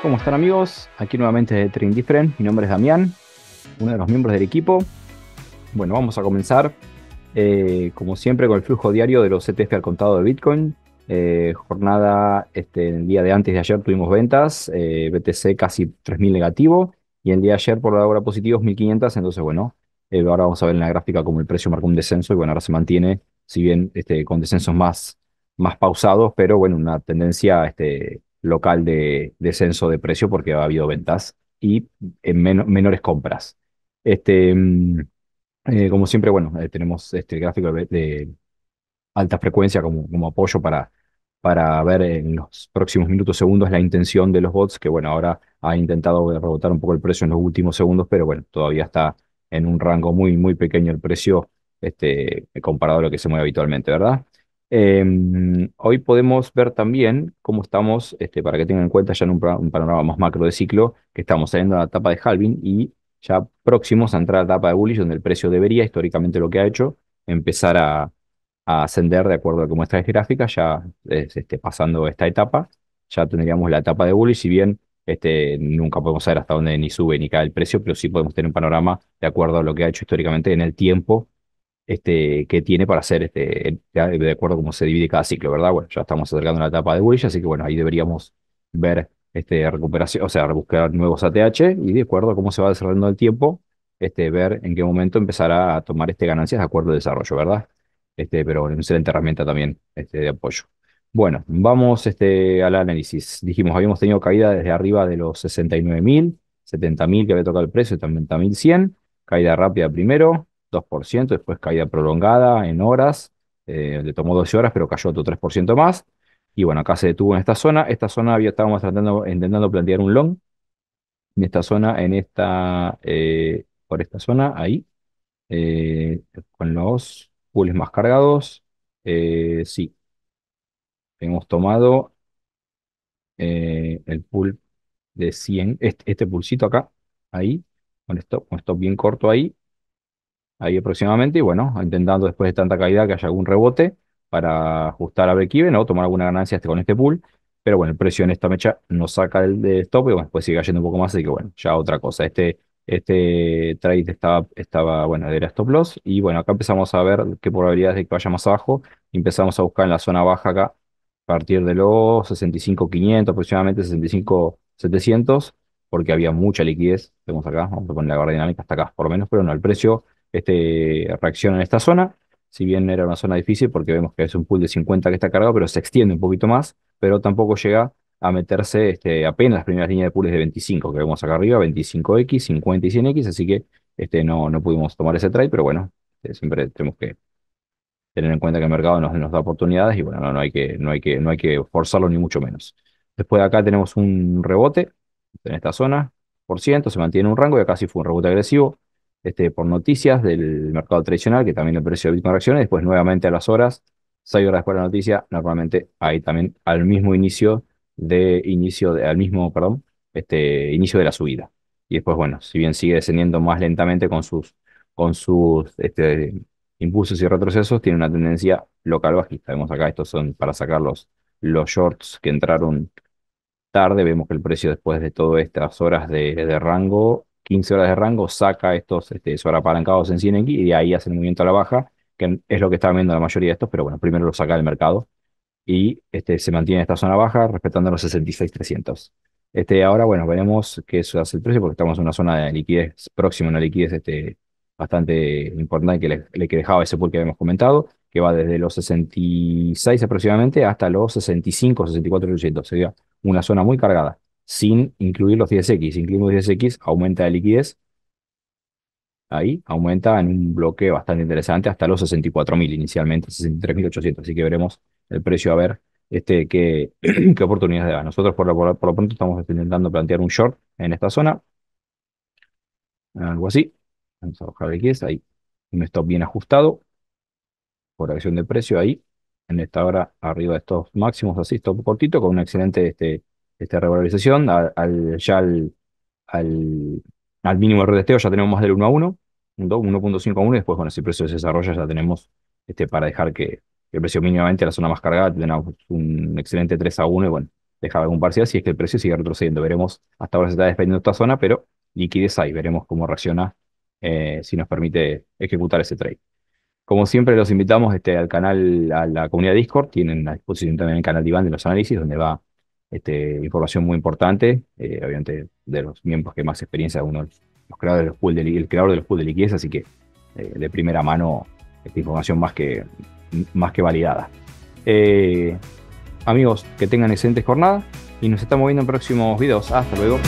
¿Cómo están amigos? Aquí nuevamente de Different. mi nombre es Damián, uno de los miembros del equipo. Bueno, vamos a comenzar eh, como siempre con el flujo diario de los ETF al contado de Bitcoin. Eh, jornada, este, el día de antes de ayer tuvimos ventas, eh, BTC casi 3.000 negativo y el día de ayer por la hora positivos 1.500, entonces bueno, ahora vamos a ver en la gráfica cómo el precio marcó un descenso y bueno, ahora se mantiene, si bien este, con descensos más, más pausados, pero bueno, una tendencia... Este, local de descenso de precio porque ha habido ventas y en menores compras. Este, mm, eh, como siempre, bueno, eh, tenemos este gráfico de, alta frecuencia como, como apoyo para, para ver en los próximos minutos, segundos, la intención de los bots, que bueno, ahora ha intentado rebotar un poco el precio en los últimos segundos, pero bueno, todavía está en un rango muy, muy pequeño el precio este, comparado a lo que se mueve habitualmente, ¿verdad? Em, hoy podemos ver también cómo estamos, este, para que tengan en cuenta ya en un, panorama más macro de ciclo, que estamos saliendo a la etapa de halving y ya próximos a entrar a la etapa de bullish, donde el precio debería, históricamente lo que ha hecho, empezar a, ascender de acuerdo a cómo está la gráfica, ya este, pasando esta etapa, ya tendríamos la etapa de bullish, si bien este, nunca podemos saber hasta dónde ni sube ni cae el precio, pero sí podemos tener un panorama de acuerdo a lo que ha hecho históricamente en el tiempo este, que tiene para hacer, este, de acuerdo a cómo se divide cada ciclo, ¿verdad? Bueno, ya estamos acercando a la etapa de huella, así que bueno, ahí deberíamos ver este, recuperación, o sea, buscar nuevos ATH y de acuerdo a cómo se va desarrollando el tiempo, este, ver en qué momento empezará a tomar este ganancias de acuerdo al desarrollo, ¿verdad? Este, pero una excelente herramienta también este, de apoyo. Bueno, vamos este, al análisis. Dijimos, habíamos tenido caída desde arriba de los 69.000, 70.000 que había tocado el precio, 70.100, caída rápida primero, 2%, después caída prolongada en horas, eh, le tomó 12 horas, pero cayó otro 3% más. Y bueno, acá se detuvo en esta zona. Esta zona había, estábamos tratando, intentando plantear un long. En esta zona, en esta, eh, por esta zona, ahí, eh, con los pools más cargados, sí. Hemos tomado el pool de 100, este, este pulsito acá, ahí, con esto, con esto bien corto ahí, ahí aproximadamente, y bueno, intentando después de tanta caída que haya algún rebote para ajustar a break o tomar alguna ganancia este, con este pool. Pero bueno, el precio en esta mecha nos saca el de stop y bueno, después sigue cayendo un poco más, así que bueno, ya otra cosa. Este, este trade estaba, estaba, bueno, era stop loss y bueno, acá empezamos a ver qué probabilidades de que vaya más abajo. Empezamos a buscar en la zona baja acá, a partir de los 65.500, aproximadamente 65.700, porque había mucha liquidez. Vemos acá, vamos a poner la barra dinámica hasta acá, por lo menos, pero no, el precio este, reacciona en esta zona. Si bien era una zona difícil, porque vemos que es un pool de 50 que está cargado, pero se extiende un poquito más, pero tampoco llega a meterse este, apenas las primeras líneas de pools de 25 que vemos acá arriba, 25X, 50 y 100X, así que este, no, no pudimos tomar ese trade, pero bueno, este, siempre tenemos que tener en cuenta que el mercado nos, nos da oportunidades y bueno, no, no, hay que, no, hay que, no hay que forzarlo ni mucho menos. Después de acá tenemos un rebote en esta zona, por ciento, se mantiene un rango y acá sí fue un rebote agresivo, este, por noticias del mercado tradicional, que también el precio de Bitcoin reacciona, y después nuevamente a las horas, seis horas después de la noticia, normalmente hay también al mismo inicio de inicio, de, al mismo, perdón, este, inicio de la subida. Y después, bueno, si bien sigue descendiendo más lentamente con sus, con sus este, impulsos y retrocesos, tiene una tendencia local bajista. Vemos acá, estos son para sacar los, shorts que entraron tarde. Vemos que el precio después de todas estas horas de, de rango 15 horas de rango, saca estos este, sobreapalancados en 100 y de ahí hace el movimiento a la baja, que es lo que está viendo la mayoría de estos, pero bueno, primero lo saca del mercado y este, se mantiene en esta zona baja respetando los 66,300. Este, ahora, bueno, veremos qué eso hace el precio porque estamos en una zona de liquidez próxima, una liquidez este, bastante importante que le, que dejaba ese pool que habíamos comentado, que va desde los 66 aproximadamente hasta los 65, 64,800. Sería una zona muy cargada sin incluir los 10x. Si incluimos 10x, aumenta de liquidez. Ahí aumenta en un bloque bastante interesante hasta los 64.000 inicialmente, 63.800. Así que veremos el precio a ver este, qué, qué oportunidades da. Nosotros por lo, por pronto estamos intentando plantear un short en esta zona. Algo así. Vamos a bajar liquidez. Ahí. Un stop bien ajustado. Por acción de precio ahí. En esta hora arriba de estos máximos así, stop cortito con un excelente este, esta revalorización, al, ya al, mínimo de redesteo, ya tenemos más del 1 a 1, 1.5 a 1, y después, bueno, si el precio se desarrolla, ya tenemos este, para dejar que, el precio mínimamente la zona más cargada, tenemos un excelente 3 a 1, y bueno, dejar algún parcial si es que el precio sigue retrocediendo. Veremos, hasta ahora se está desprendiendo esta zona, pero liquidez ahí veremos cómo reacciona eh, si nos permite ejecutar ese trade. Como siempre, los invitamos este, al canal, a la comunidad Discord, tienen a disposición también el canal Iván de los análisis, donde va este, información muy importante, eh, obviamente de los miembros que más experiencia, uno los, el creador de los pool de liquidez, así que eh, de primera mano esta información más que, más que validada. Eh, amigos, que tengan excelentes jornadas y nos estamos viendo en próximos videos. Hasta luego.